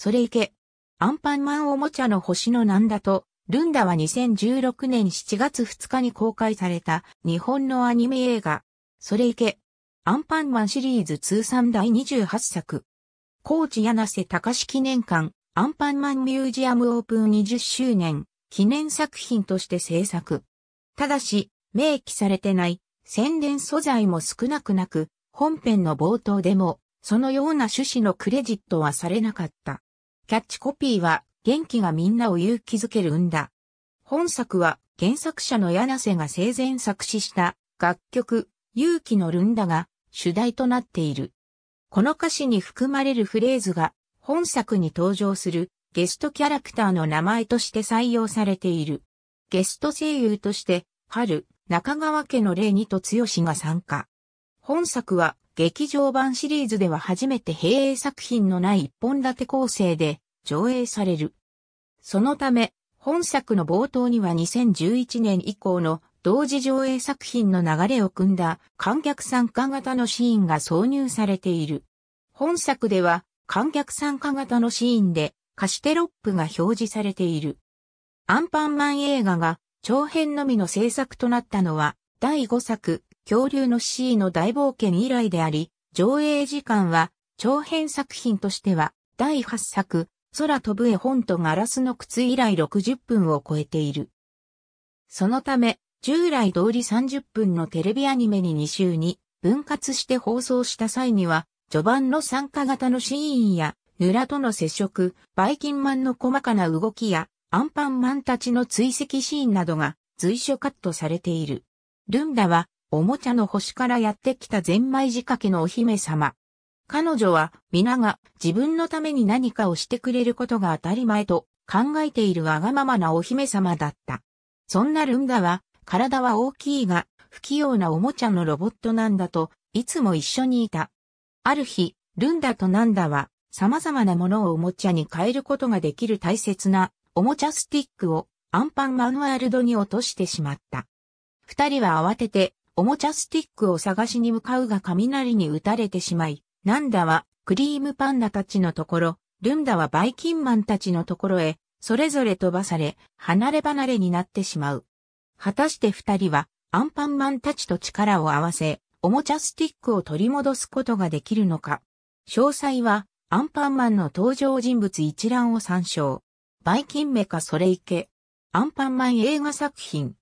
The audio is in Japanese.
それいけ。アンパンマンおもちゃの星のなんだと、ルンダは2016年7月2日に公開された日本のアニメ映画、それいけ、アンパンマンシリーズ通算第28作、高知柳瀬隆記念館、アンパンマンミュージアムオープン20周年、記念作品として制作。ただし、明記されてない宣伝素材も少なくなく、本編の冒頭でも、そのような趣旨のクレジットはされなかった。キャッチコピーは、元気がみんなを勇気づけるんだ。本作は、原作者の柳瀬が生前作詞した楽曲、勇気のルンダが主題となっている。この歌詞に含まれるフレーズが、本作に登場するゲストキャラクターの名前として採用されている。ゲスト声優として、春、中川家の例にと強しが参加。本作は劇場版シリーズでは初めて閉映作品のない一本立て構成で上映される。そのため、本作の冒頭には2011年以降の同時上映作品の流れを組んだ観客参加型のシーンが挿入されている。本作では観客参加型のシーンで歌詞テロップが表示されている。アンパンマン映画が長編のみの制作となったのは第5作恐竜の C の大冒険以来であり、上映時間は長編作品としては第8作、空飛ぶ絵本とガラスの靴以来60分を超えている。そのため、従来通り30分のテレビアニメに2週に分割して放送した際には、序盤の参加型のシーンや、ヌラとの接触、バイキンマンの細かな動きや、アンパンマンたちの追跡シーンなどが随所カットされている。ルンダはおもちゃの星からやってきたゼンマイ仕掛けのお姫様。彼女は皆が自分のために何かをしてくれることが当たり前と考えているわがままなお姫様だった。そんなルンダは体は大きいが不器用なおもちゃのロボットなんだといつも一緒にいた。ある日、ルンダとナンダは様々なものをおもちゃに変えることができる大切なおもちゃスティックをアンパンマンワールドに落としてしまった。二人は慌てておもちゃスティックを探しに向かうが雷に打たれてしまい、ナンダはクリームパンダたちのところ、ルンダはバイキンマンたちのところへ、それぞれ飛ばされ、離れ離れになってしまう。果たして二人は、アンパンマンたちと力を合わせ、おもちゃスティックを取り戻すことができるのか。詳細は、アンパンマンの登場人物一覧を参照。バイキンメカそれいけ。アンパンマン映画作品。